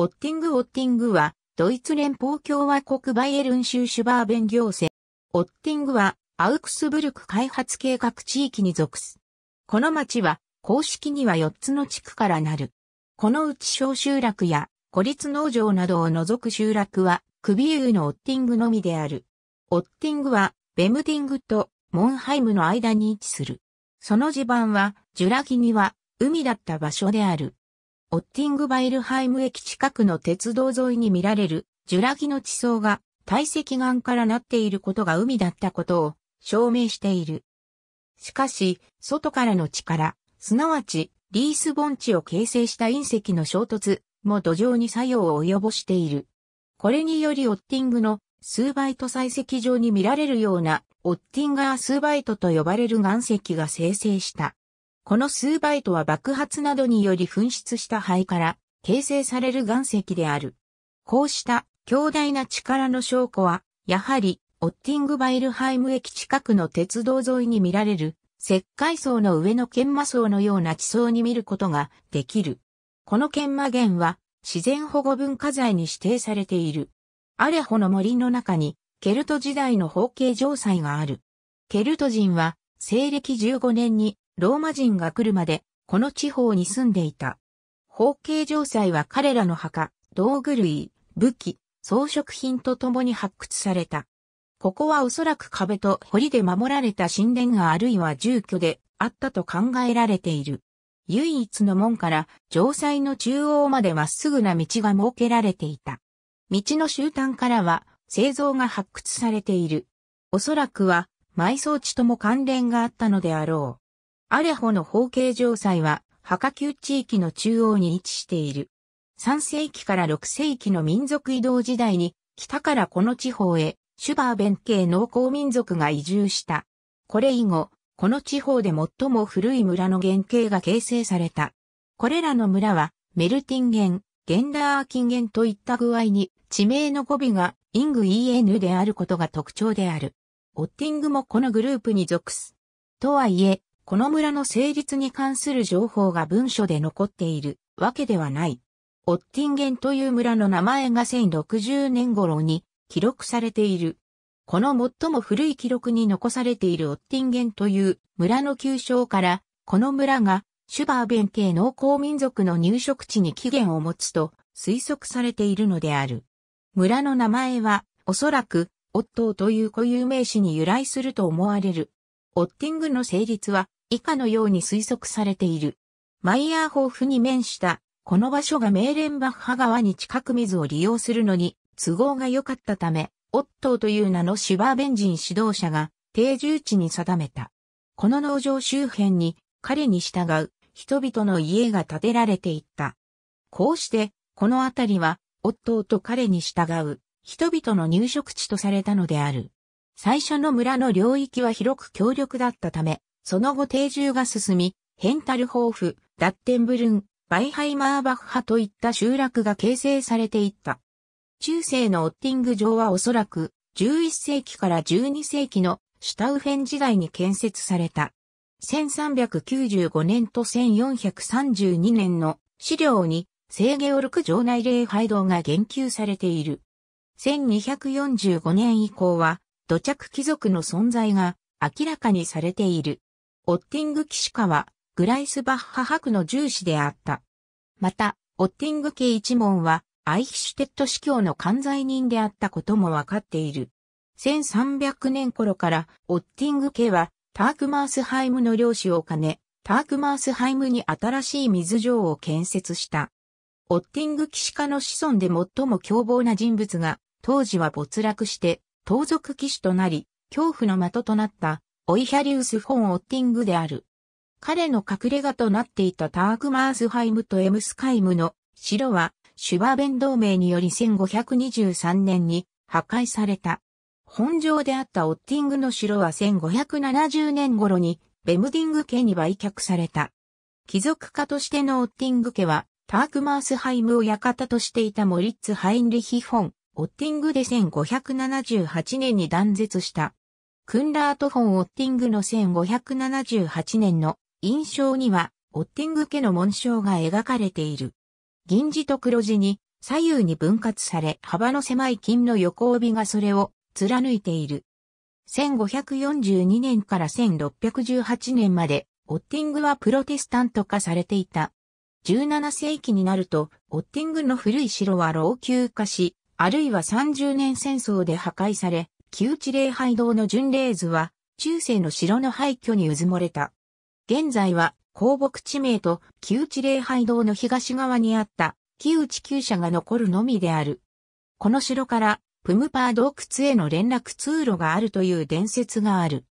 オッティング・オッティングは、ドイツ連邦共和国バイエルン州シュバーベン行政。オッティングは、アウクスブルク開発計画地域に属す。この町は、公式には4つの地区からなる。このうち小集落や、孤立農場などを除く集落は、クビユーのオッティングのみである。オッティングは、ベムディングとモンハイムの間に位置する。その地盤は、ジュラギニは海だった場所である。オッティングバイルハイム駅近くの鉄道沿いに見られる、ジュラギの地層が、堆積岩からなっていることが海だったことを証明している。しかし、外からの力、すなわち、リース盆地を形成した隕石の衝突も土壌に作用を及ぼしている。これによりオッティングの数倍と採石場に見られるようなオッティンガー数イトと呼ばれる岩石が生成した。この数バイトは爆発などにより噴出した灰から形成される岩石である。こうした強大な力の証拠は、やはり、オッティングバイルハイム駅近くの鉄道沿いに見られる、石灰層の上の研磨層のような地層に見ることができる。この研磨源は、自然保護文化財に指定されている。アレホの森の中に、ケルト時代の方形城塞がある。ケルト人は、西暦15年にローマ人が来るまで、この地方に住んでいた。包茎城塞は彼らの墓、道具類、武器、装飾品と共に発掘された。ここはおそらく壁と堀で守られた神殿があるいは住居であったと考えられている。唯一の門から城塞の中央までまっすぐな道が設けられていた。道の終端からは製造が発掘されている。おそらくは埋葬地とも関連があったのであろう。アレホの法形城塞は、墓カ宮地域の中央に位置している。3世紀から6世紀の民族移動時代に、北からこの地方へ、シュバーベン系農耕民族が移住した。これ以後、この地方で最も古い村の原型が形成された。これらの村は、メルティンゲン、ゲンダーキンゲンといった具合に、地名の語尾がイング EN であることが特徴である。オッティングもこのグループに属す。とはいえ、この村の成立に関する情報が文書で残っているわけではない。オッティンゲンという村の名前が1060年頃に記録されている。この最も古い記録に残されているオッティンゲンという村の旧称から、この村がシュバーベン系農耕民族の入植地に起源を持つと推測されているのである。村の名前は、おそらく、オットーという固有名詞に由来すると思われる。オッティングの成立は、以下のように推測されている。マイヤーホーフに面した、この場所がメーレンバッハ川に近く水を利用するのに都合が良かったため、オットーという名のシバーベンジン指導者が定住地に定めた。この農場周辺に彼に従う人々の家が建てられていった。こうして、この辺りは、オットーと彼に従う人々の入植地とされたのである。最初の村の領域は広く強力だったため、その後定住が進み、ヘンタルホーフ、ダッテンブルン、バイハイマーバッハといった集落が形成されていった。中世のオッティング城はおそらく11世紀から12世紀のシュタウフェン時代に建設された。1395年と1432年の資料に聖ゲオルク城内礼拝堂が言及されている。1245年以降は土着貴族の存在が明らかにされている。オッティング騎士家は、グライスバッハ博の重視であった。また、オッティング家一門は、アイヒシュテット司教の関罪人であったこともわかっている。1300年頃から、オッティング家は、タークマースハイムの領主を兼ね、タークマースハイムに新しい水城を建設した。オッティング騎士家の子孫で最も凶暴な人物が、当時は没落して、盗賊騎士となり、恐怖の的となったオイヒャリウス・フォン・オッティングである。彼の隠れ家となっていたタークマースハイムとエムスカイムの城はシュバーベン同盟により1523年に破壊された。本城であったオッティングの城は1570年頃にベムディング家に売却された。貴族家としてのオッティング家はタークマースハイムを館としていたモリッツ・ハインリヒ・フォン、オッティングで1578年に断絶した。クンラート・フォン・オッティングの1578年の印象には、オッティング家の紋章が描かれている。銀字と黒字に左右に分割され、幅の狭い金の横帯がそれを貫いている。1542年から1618年まで、オッティングはプロテスタント化されていた。17世紀になると、オッティングの古い城は老朽化し、あるいは30年戦争で破壊され、旧地礼拝堂の巡礼図は、中世の城の廃墟にうずもれた。現在は、公木地名と旧地礼拝堂の東側にあった旧地旧舎が残るのみである。この城から、プムパー洞窟への連絡通路があるという伝説がある。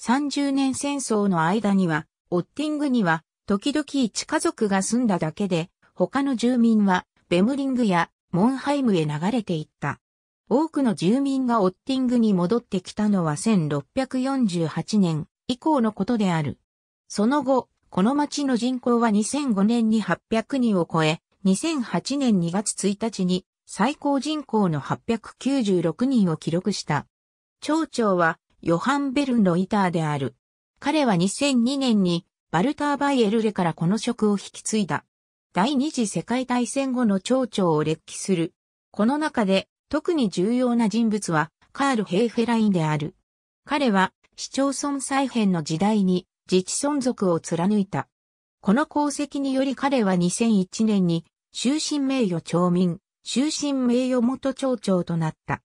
30年戦争の間には、オッティングには、時々一家族が住んだだけで、他の住民は、ベムリングやモンハイムへ流れていった。多くの住民がオッティングに戻ってきたのは1648年以降のことである。その後、この町の人口は2005年に800人を超え、2008年2月1日に最高人口の896人を記録した。町長はヨハン・ベルン・ロイターである。彼は2002年にバルター・バイエルレからこの職を引き継いだ。第二次世界大戦後の町長を歴記する。この中で特に重要な人物はカール・ヘイフェラインである。彼は市町村再編の時代に自治存続を貫いた。この功績により彼は2001年に終身名誉町民、終身名誉元町長となった。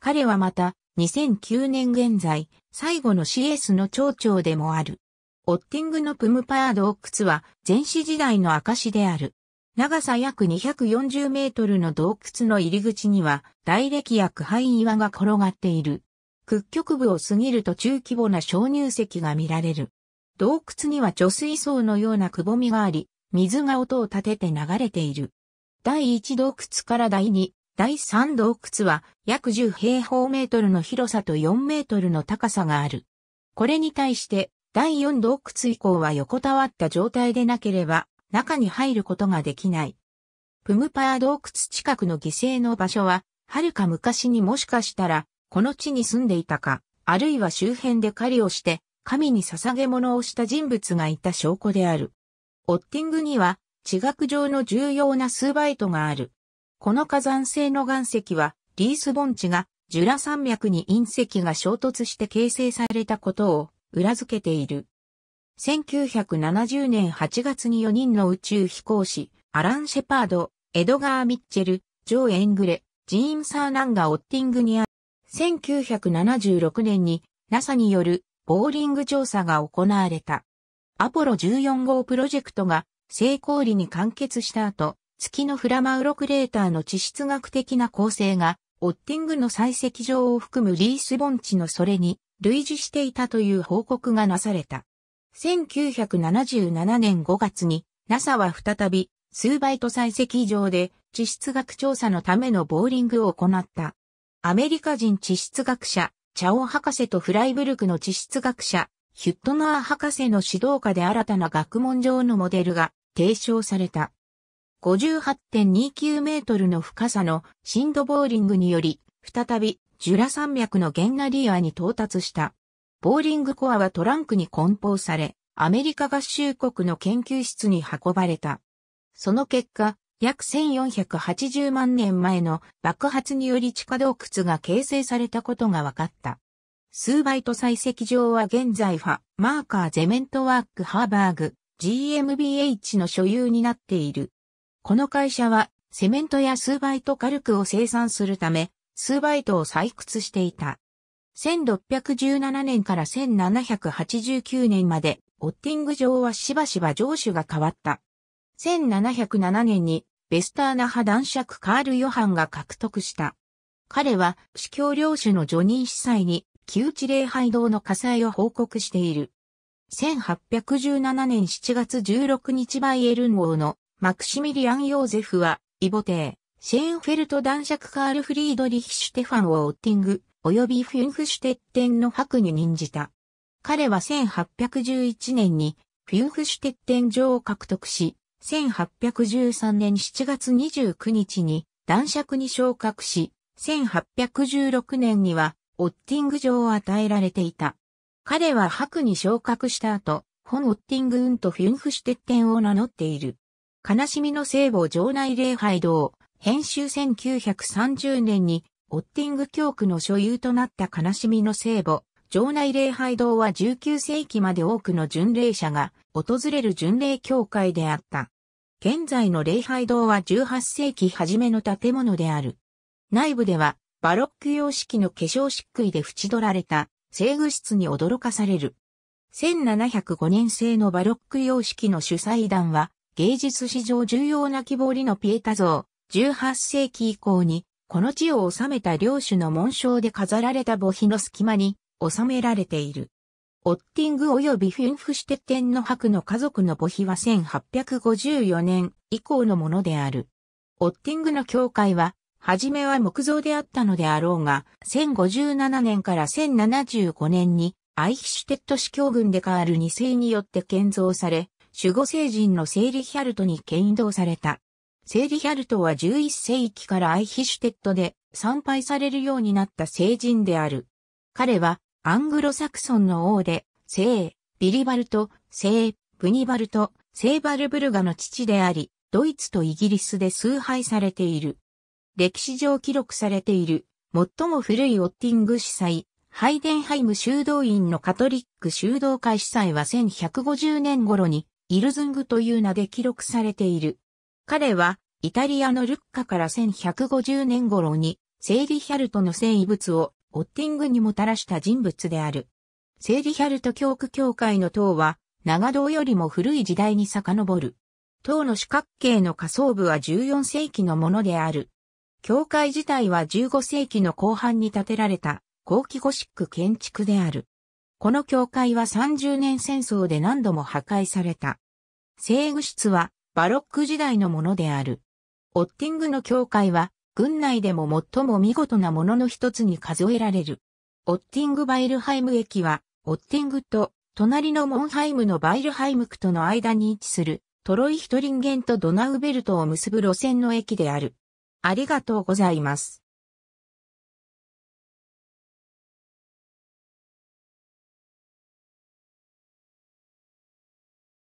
彼はまた2009年現在最後の CS の町長でもある。オッティングのプムパー洞窟は前史時代の証である。長さ約240メートルの洞窟の入り口には、大歴や苦灰岩が転がっている。屈曲部を過ぎると中規模な小乳石が見られる。洞窟には貯水槽のようなくぼみがあり、水が音を立てて流れている。第1洞窟から第2、第3洞窟は約10平方メートルの広さと4メートルの高さがある。これに対して、第4洞窟以降は横たわった状態でなければ、中に入ることができない。プムパー洞窟近くの犠牲の場所は、遥か昔にもしかしたら、この地に住んでいたか、あるいは周辺で狩りをして、神に捧げ物をした人物がいた証拠である。オッティングには、地学上の重要な数バイトがある。この火山性の岩石は、リース盆地が、ジュラ山脈に隕石が衝突して形成されたことを裏付けている。1970年8月に4人の宇宙飛行士、アラン・シェパード、エドガー・ミッチェル、ジョー・エングレ、ジーン・サーナンがオッティングにあ1976年に NASA によるボーリング調査が行われた。アポロ14号プロジェクトが成功裏に完結した後、月のフラマウロクレーターの地質学的な構成が、オッティングの採石場を含むリース盆地のそれに類似していたという報告がなされた。1977年5月に NASA は再び数倍と採石場で地質学調査のためのボーリングを行った。アメリカ人地質学者、チャオ博士とフライブルクの地質学者、ヒュットナー博士の指導下で新たな学問上のモデルが提唱された。58.29メートルの深さの深度ボーリングにより、再びジュラ山脈のゲンナリアに到達した。ボーリングコアはトランクに梱包され、アメリカ合衆国の研究室に運ばれた。その結果、約1480万年前の爆発により地下洞窟が形成されたことが分かった。数バイト採石場は現在ファ、マーカーゼメントワークハーバーグ、GMBH の所有になっている。この会社は、セメントや数バイトカルクを生産するため、数バイトを採掘していた。1617年から1789年まで、オッティング城はしばしば城主が変わった。1707年に、ベスターナ派男爵カール・ヨハンが獲得した。彼は、司教領主のジョニー司祭に、旧知礼拝堂の火災を報告している。1817年7月16日バイエルン王のマクシミリアン・ヨーゼフは、イボテー、シェーンフェルト男爵カール・フリードリヒ・シュテファンをオッティング、及びフュンフシュテッテンの白に任じた。彼は1811年にフュンフシュテッテン城を獲得し、1813年7月29日に男爵に昇格し、1816年にはオッティング城を与えられていた。彼は白に昇格した後、本オッティング運とフュンフシュテッテンを名乗っている。悲しみの聖母城内礼拝堂、編集1930年にオッティング教区の所有となった悲しみの聖母、城内礼拝堂は19世紀まで多くの巡礼者が訪れる巡礼教会であった。現在の礼拝堂は18世紀初めの建物である。内部ではバロック様式の化粧漆喰で縁取られた制御室に驚かされる。1705年製のバロック様式の主催団は芸術史上重要な木彫りのピエタ像、18世紀以降にこの地を治めた領主の紋章で飾られた墓碑の隙間に収められている。オッティング及びフィンフシテ天の白の家族の墓碑は1854年以降のものである。オッティングの教会は、はじめは木造であったのであろうが、1057年から1075年にアイヒシュテット司教軍でカール2世によって建造され、守護聖人のセーリヒャルトに建造された。セーリヒャルトは11世紀からアイヒシュテッドで参拝されるようになった聖人である。彼はアングロサクソンの王で、聖、ビリバルト、聖、ブニバルト、聖バルブルガの父であり、ドイツとイギリスで崇拝されている。歴史上記録されている、最も古いオッティング司祭、ハイデンハイム修道院のカトリック修道会司祭は1150年頃に、イルズングという名で記録されている。彼は、イタリアのルッカから1150年頃に、セイリヒャルトの聖遺物を、オッティングにもたらした人物である。セイリヒャルト教区教会の塔は、長堂よりも古い時代に遡る。塔の四角形の下層部は14世紀のものである。教会自体は15世紀の後半に建てられた、後期ゴシック建築である。この教会は30年戦争で何度も破壊された。聖具室はバロック時代のものである。オッティングの教会は、軍内でも最も見事なものの一つに数えられる。オッティングバイルハイム駅は、オッティングと、隣のモンハイムのバイルハイム区との間に位置する、トロイヒトリンゲンとドナウベルトを結ぶ路線の駅である。ありがとうございます。